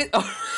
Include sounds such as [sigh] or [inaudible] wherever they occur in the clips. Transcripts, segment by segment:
[laughs] Oh.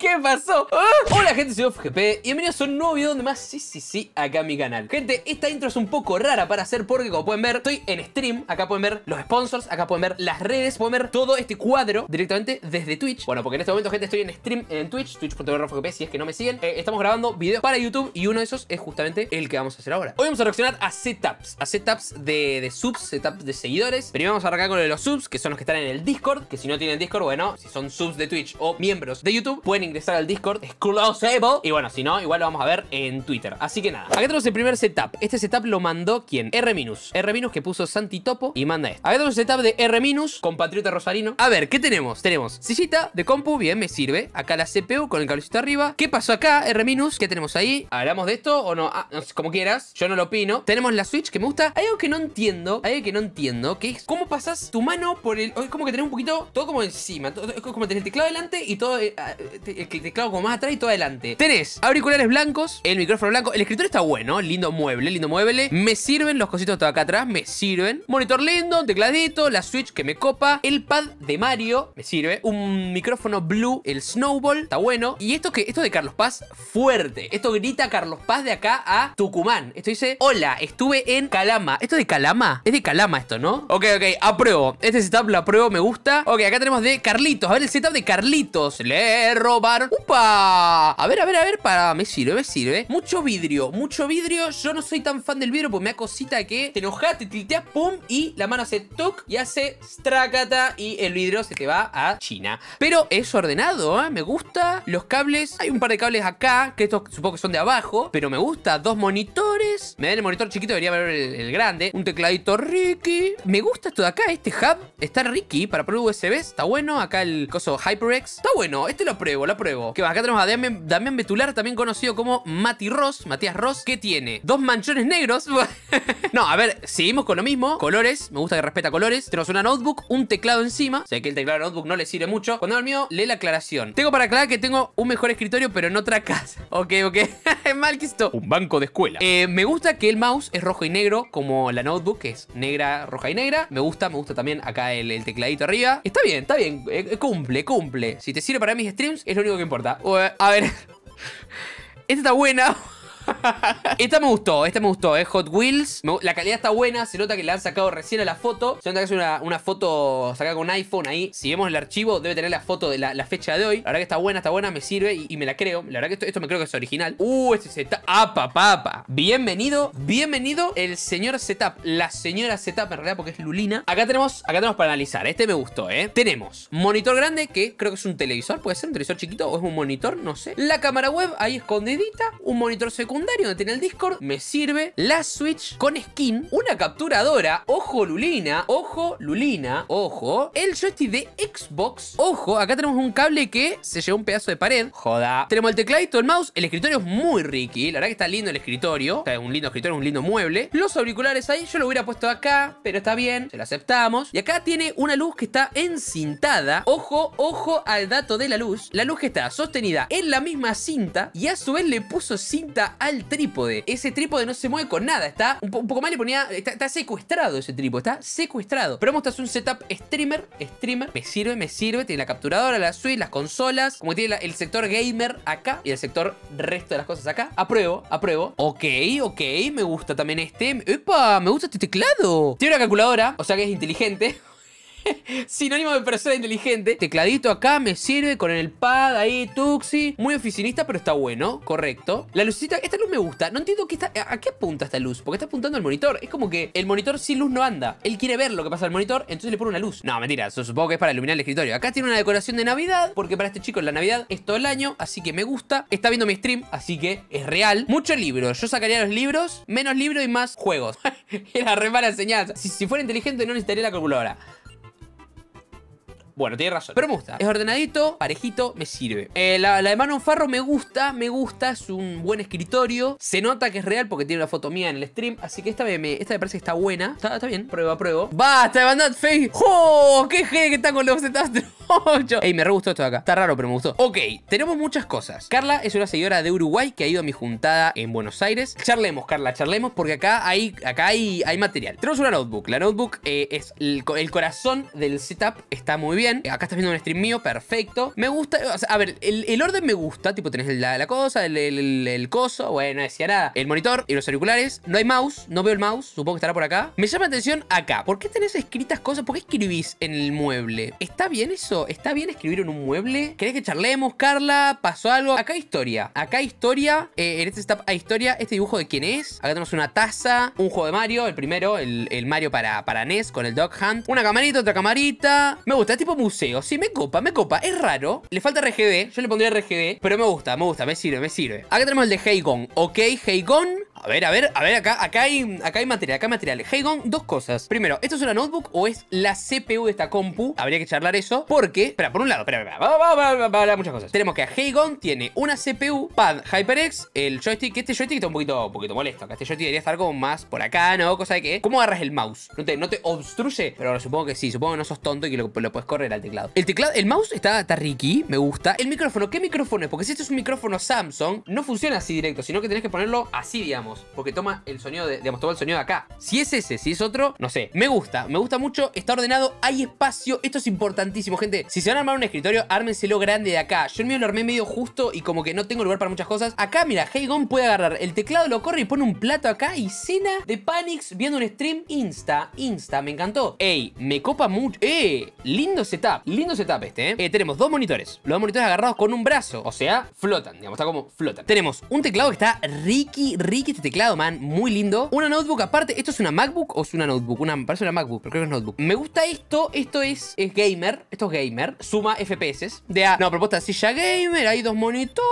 ¿Qué pasó? ¡Ah! Hola gente, soy OfGP. y bienvenidos a un nuevo video donde más sí, sí, sí, acá mi canal Gente, esta intro es un poco rara para hacer porque como pueden ver, estoy en stream Acá pueden ver los sponsors, acá pueden ver las redes, pueden ver todo este cuadro directamente desde Twitch Bueno, porque en este momento, gente, estoy en stream en Twitch, twitch.tv si es que no me siguen eh, Estamos grabando videos para YouTube y uno de esos es justamente el que vamos a hacer ahora Hoy vamos a reaccionar a setups, a setups de, de subs, setups de seguidores Primero vamos a arrancar con los subs, que son los que están en el Discord Que si no tienen Discord, bueno, si son subs de Twitch o miembros de YouTube, pueden ingresar al Discord, schoolhouse Y bueno, si no, igual lo vamos a ver en Twitter. Así que nada, acá tenemos el primer setup. Este setup lo mandó ¿quién? R-. R- que puso Santi Topo y manda esto. Acá tenemos el setup de R-, compatriota rosarino. A ver, ¿qué tenemos? Tenemos sillita de compu, bien, me sirve. Acá la CPU con el cablecito arriba. ¿Qué pasó acá, R-? ¿Qué tenemos ahí? ¿Hablamos de esto o no? Ah, no sé, como quieras, yo no lo opino. Tenemos la Switch que me gusta. Hay algo que no entiendo, hay algo que no entiendo, que es cómo pasas tu mano por el... Es como que tenés un poquito todo como encima. Todo, como tener el teclado delante y todo eh, ah, eh, el eh, teclado como más atrás y todo adelante. Tenés auriculares blancos, el micrófono blanco. El escritorio está bueno, lindo mueble, lindo mueble. Me sirven los cositos de acá atrás, me sirven. Monitor lindo, tecladito, la Switch que me copa, el pad de Mario, me sirve. Un micrófono blue, el Snowball, está bueno. Y esto que esto de Carlos Paz, fuerte. Esto grita Carlos Paz de acá a Tucumán. Esto dice, hola, estuve en Calama. ¿Esto de Calama? Es de Calama esto, ¿no? Ok, ok, apruebo. Este setup lo apruebo, me gusta. Ok, acá tenemos de Carlitos. A ver el setup de Carlitos. Le roba ¡Upa! A ver, a ver, a ver, para, me sirve, me sirve Mucho vidrio, mucho vidrio Yo no soy tan fan del vidrio porque me da cosita que Te enojas, te tilteas, pum, y la mano hace toc Y hace stracata Y el vidrio se te va a China Pero es ordenado, ¿eh? me gusta Los cables, hay un par de cables acá Que estos supongo que son de abajo, pero me gusta Dos monitores, me da el monitor chiquito Debería ver el, grande, un tecladito Ricky Me gusta esto de acá, este hub Está Ricky para poner USB, está bueno Acá el coso HyperX, está bueno, este lo pruebo, lo pruebo. Que Acá tenemos a Damian, Betular, también conocido como Mati Ross, Matías Ross, que tiene dos manchones negros. [laughs] no, a ver, seguimos con lo mismo. Colores, me gusta que respeta colores. Tenemos una notebook, un teclado encima. Sé que el teclado de notebook no le sirve mucho. Cuando el mío, lee la aclaración. Tengo para aclarar que tengo un mejor escritorio, pero en otra casa. [laughs] Ok, ok. [laughs] Mal que esto. Un banco de escuela. Eh, me gusta que el mouse es rojo y negro, como la notebook, es negra, roja y negra. Me gusta, me gusta también acá el, tecladito arriba. Está bien, está bien. Eh, cumple, cumple. Si te sirve para mis streams, es lo único que importa. A ver. [laughs] Esta está buena. Esta me gustó, esta me gustó, es eh. Hot Wheels. la calidad está buena, se nota que le han sacado recién a la foto. Se nota que es una, foto sacada con iPhone ahí. Si vemos el archivo, debe tener la foto de la, fecha de hoy. La verdad que está buena, está buena, me sirve y, me la creo. La verdad que esto, me creo que es original. Uh, este setup. ¡Apa, papa! Bienvenido, bienvenido el señor setup. La señora setup, en realidad, porque es Lulina. Acá tenemos, acá tenemos para analizar. Este me gustó, ¿eh? Tenemos monitor grande, que creo que es un televisor. ¿Puede ser un televisor chiquito o es un monitor? No sé. La cámara web ahí escondidita. Un monitor secundario donde tiene el Discord me sirve la Switch con skin, una capturadora, ojo Lulina, ojo Lulina, ojo, el joystick de Xbox, ojo, acá tenemos un cable que se lleva un pedazo de pared, joda. Tenemos el tecladito, el mouse, el escritorio es muy ricky, la verdad que está lindo el escritorio, es un lindo escritorio, un lindo mueble. Los auriculares ahí, yo lo hubiera puesto acá, pero está bien, se lo aceptamos. Y acá tiene una luz que está encintada, ojo, ojo al dato de la luz, la luz que está sostenida en la misma cinta y a su vez le puso cinta a el trípode. Ese trípode no se mueve con nada. Está un, poco mal le ponía. Está, secuestrado ese trípode. Está secuestrado. Pero vamos, hacer un setup streamer. Streamer. Me sirve, me sirve. Tiene la capturadora, la suite, las consolas. Como tiene el sector gamer acá y el sector resto de las cosas acá. Apruebo, apruebo. Ok, ok. Me gusta también este. ¡Epa! Me gusta este teclado. Tiene una calculadora. O sea que es inteligente. [laughs] Sinónimo de persona inteligente. Tecladito acá me sirve con el pad ahí, tuxi. Muy oficinista, pero está bueno, correcto. La lucita, esta luz me gusta. No entiendo qué está, a, qué apunta esta luz, porque está apuntando al monitor. Es como que el monitor sin luz no anda. Él quiere ver lo que pasa al monitor, entonces le pone una luz. No, mentira, eso supongo que es para iluminar el escritorio. Acá tiene una decoración de Navidad, porque para este chico la Navidad es todo el año, así que me gusta. Está viendo mi stream, así que es real. Mucho libro, yo sacaría los libros, menos libro y más juegos. [laughs] Era re mala señal. si fuera inteligente no necesitaría la calculadora. Bueno, tiene razón. Pero me gusta. Es ordenadito, parejito, me sirve. Eh, la, la, de Manon Farro me gusta, me gusta. Es un buen escritorio. Se nota que es real porque tiene una foto mía en el stream. Así que esta me, esta parece que está buena. Está, está bien. Prueba, prueba. ¡Basta, de Face! ¡Oh! ¡Qué jefe que está con los setastros! Ey, me re gustó esto acá. Está raro, pero me gustó. Ok, tenemos muchas cosas. Carla es una señora de Uruguay que ha ido a mi juntada en Buenos Aires. Charlemos, Carla, charlemos, porque acá hay, acá hay, hay material. Tenemos una notebook. La notebook eh, es el, corazón del setup. Está muy bien. Eh, acá estás viendo un stream mío, perfecto. Me gusta. a ver, el, orden me gusta. Tipo, tenés la, la cosa, el, el, coso. Bueno, decía nada. El monitor y los auriculares. No hay mouse, no veo el mouse. Supongo que estará por acá. Me llama la atención acá. ¿Por qué tenés escritas cosas? ¿Por qué escribís en el mueble? ¿Está bien eso? ¿está bien escribir en un mueble? ¿Querés que charlemos, Carla? ¿Pasó algo? Acá hay historia. Acá hay historia. Eh, en este setup hay historia. Este dibujo de quién es. Acá tenemos una taza, un juego de Mario, el primero, el, Mario para, para NES con el Dog Hunt. Una camarita, otra camarita. Me gusta, es tipo museo. Sí, me copa, me copa. Es raro. Le falta RGB. Yo le pondría RGB, pero me gusta, me gusta, me sirve, me sirve. Acá tenemos el de Heigon. Ok, Heigon. A ver, a ver, a ver, acá, acá hay, acá hay material, acá hay material. Heigon, dos cosas. Primero, ¿esto es una notebook o es la CPU de esta compu? Habría que charlar eso porque... Espera, por un lado, espera, espera, a hablar muchas cosas. Tenemos que Heigon tiene una CPU, pad HyperX, el joystick, este joystick está un poquito, un poquito molesto. Acá este joystick debería estar como más por acá, ¿no? Cosa de que... ¿Cómo agarras el mouse? No te, no te obstruye, pero supongo que sí, supongo que no sos tonto y que lo, puedes correr al teclado. El teclado, el mouse está, está ricky, me gusta. El micrófono, ¿qué micrófono es? Porque si este es un micrófono Samsung, no funciona así directo, sino que tenés que ponerlo así, digamos porque toma el sonido de, digamos, toma el sonido de acá. Si es ese, si es otro, no sé. Me gusta, me gusta mucho, está ordenado, hay espacio, esto es importantísimo, gente. Si se van a armar un escritorio, ármenselo grande de acá. Yo el mío lo armé medio justo y como que no tengo lugar para muchas cosas. Acá, mira, Heigon puede agarrar el teclado, lo corre y pone un plato acá y cena de Panics viendo un stream Insta, Insta, me encantó. Ey, me copa mucho. Eh, lindo setup, lindo setup este, eh. eh tenemos dos monitores, los dos monitores agarrados con un brazo, o sea, flotan, digamos, está como flotan. Tenemos un teclado que está Ricky, Ricky, este teclado, man, muy lindo. Una notebook aparte, ¿esto es una MacBook o es una notebook? parece una MacBook, pero creo que es notebook. Me gusta esto, esto es, gamer, esto es gamer, suma FPS. De a, no, propuesta silla gamer, hay dos monitores.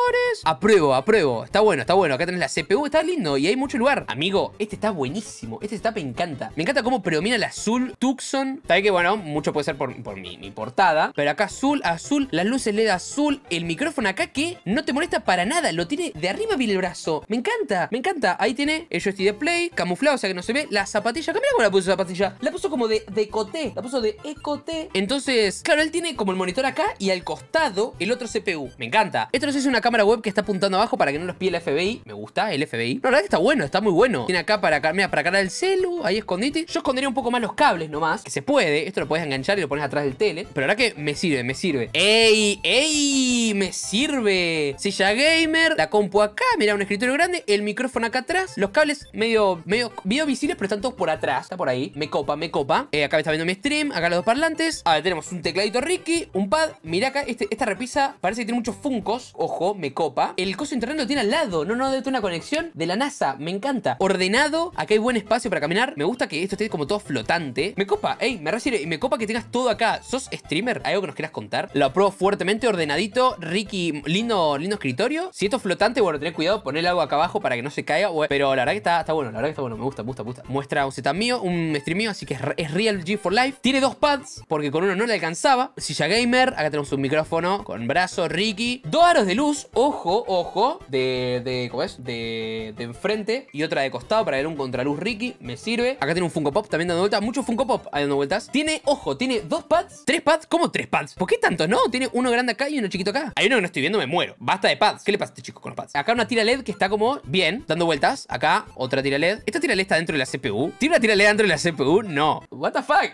Apruebo, apruebo, está bueno, está bueno. Acá tenés la CPU, está lindo y hay mucho lugar. Amigo, este está buenísimo, este está... me encanta. Me encanta cómo predomina el azul, Tucson. Sabes que, bueno, mucho puede ser por, mi, mi portada, pero acá azul, azul, las luces LED azul, el micrófono acá que no te molesta para nada, lo tiene de arriba bien el brazo. Me encanta, me encanta ahí tiene el joystick de play, camuflado, o sea que no se ve. La zapatilla, mira cómo la puso zapatilla. La puso como de, decote, la puso de ecoté. Entonces, claro, él tiene como el monitor acá y al costado el otro CPU. Me encanta. Esto si es una cámara web que está apuntando abajo para que no los pille el FBI. Me gusta el FBI. No, la verdad que está bueno, está muy bueno. Tiene acá para, mira, para cargar el celu, ahí escondite. Yo escondería un poco más los cables nomás, que se puede. Esto lo puedes enganchar y lo pones atrás del tele. Pero la verdad que me sirve, me sirve. ¡Ey! ¡Ey! ¡Me sirve! Silla gamer, la compu acá, mira, un escritorio grande, el micrófono acá los cables medio, medio, visibles, pero están todos por atrás. Está por ahí. Me copa, me copa. Eh, acá me está viendo mi stream. Acá los dos parlantes. A ver, tenemos un tecladito Ricky, un pad. Mirá acá, este, esta repisa parece que tiene muchos funcos. Ojo, me copa. El coso internet lo tiene al lado. No, no, de una conexión de la NASA. Me encanta. Ordenado. Acá hay buen espacio para caminar. Me gusta que esto esté como todo flotante. Me copa. Ey, me recibe. Me copa que tengas todo acá. ¿Sos streamer? ¿Hay algo que nos quieras contar? Lo apruebo fuertemente, ordenadito. Ricky, lindo, lindo escritorio. Si esto es flotante, bueno, ten cuidado, poner algo acá abajo para que no se caiga pero la verdad que está, está bueno, la verdad que está bueno. Me gusta, me gusta, me gusta. Muestra un setup mío, un stream mío, así que es, real G4 Life. Tiene dos pads, porque con uno no le alcanzaba. Silla gamer, acá tenemos un micrófono con brazo, Ricky. Dos aros de luz, ojo, ojo, de, de ¿cómo es? De, de enfrente y otra de costado para ver un contraluz Ricky. Me sirve. Acá tiene un Funko Pop también dando vueltas. Mucho Funko Pop dando vueltas. Tiene, ojo, tiene dos pads, tres pads. ¿Cómo tres pads? ¿Por qué tantos? No, tiene uno grande acá y uno chiquito acá. Hay uno que no estoy viendo, me muero. Basta de pads. ¿Qué le pasa a este chico con los pads? Acá una tira LED que está como bien, dando vueltas Acá, otra tira LED. ¿Esta tira LED está dentro de la CPU? ¿Tiene una tira LED dentro de la CPU? No. What the fuck?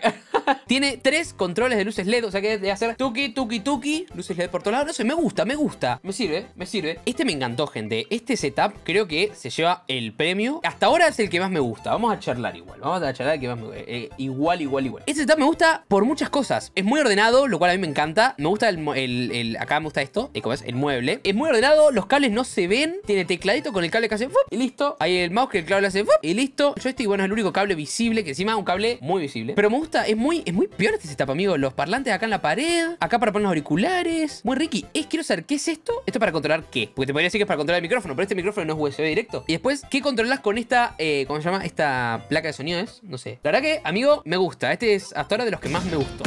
[laughs] Tiene tres controles de luces LED. O sea que debe hacer tuki, tuki, tuki. Luces LED por todos lados. No sé, me gusta, me gusta. Me sirve, me sirve. Este me encantó, gente. Este setup creo que se lleva el premio. Hasta ahora es el que más me gusta. Vamos a charlar igual. Vamos a charlar el que más me gusta. Eh, igual, igual, igual. Este setup me gusta por muchas cosas. Es muy ordenado, lo cual a mí me encanta. Me gusta el... acá me gusta esto. es eh, como es? El mueble. Es muy ordenado. Los cables no se ven. Tiene tecladito con el cable que hace... Y listo Ahí el mouse que el clavo le hace y listo. Yo estoy, bueno, es el único cable visible, que encima es un cable muy visible. Pero me gusta, es muy, es muy peor este setup, amigo. Los parlantes acá en la pared, acá para poner los auriculares. Muy Ricky, es quiero saber qué es esto. Esto es para controlar qué. Porque te podría decir que es para controlar el micrófono, pero este micrófono no es USB directo. Y después, ¿qué controlas con esta, eh, ¿cómo se llama? Esta placa de sonido es, no sé. La verdad que, amigo, me gusta. Este es hasta ahora de los que más me gustó.